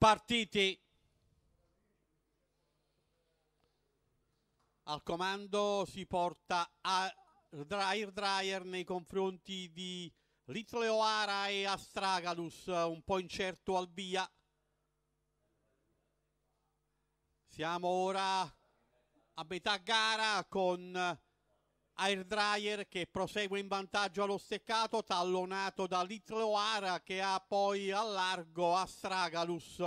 partiti. Al comando si porta a Dryer Dryer nei confronti di Little O'Hara e Astragalus, un po' incerto al via. Siamo ora a metà gara con air dryer che prosegue in vantaggio allo steccato, tallonato da Litloara che ha poi a largo Astragalus.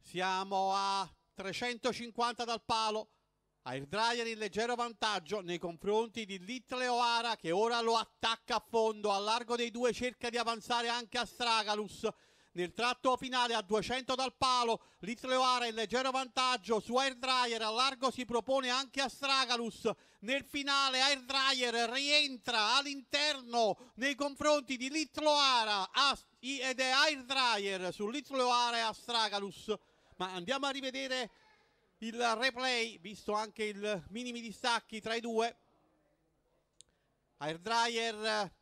Siamo a 350 dal palo. Air Dryer in leggero vantaggio nei confronti di Little O'Hara che ora lo attacca a fondo, a largo dei due cerca di avanzare anche Astragalus. Stragalus. Nel tratto finale a 200 dal palo, Litleoara in leggero vantaggio su Air Dryer, a largo si propone anche a Stragalus. Nel finale Air Dryer rientra all'interno nei confronti di Litleoara ed è Air Dryer su Litleoara e a Stragalus. Ma andiamo a rivedere il replay, visto anche il minimi distacchi tra i due. Air Dryer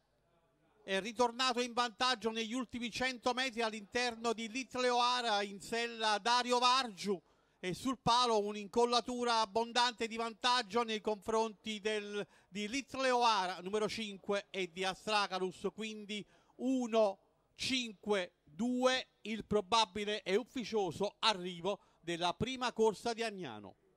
è ritornato in vantaggio negli ultimi 100 metri all'interno di Litleoara in sella Dario Vargiu e sul palo un'incollatura abbondante di vantaggio nei confronti del, di Litleoara numero 5 e di Astrakalus quindi 1-5-2 il probabile e ufficioso arrivo della prima corsa di Agnano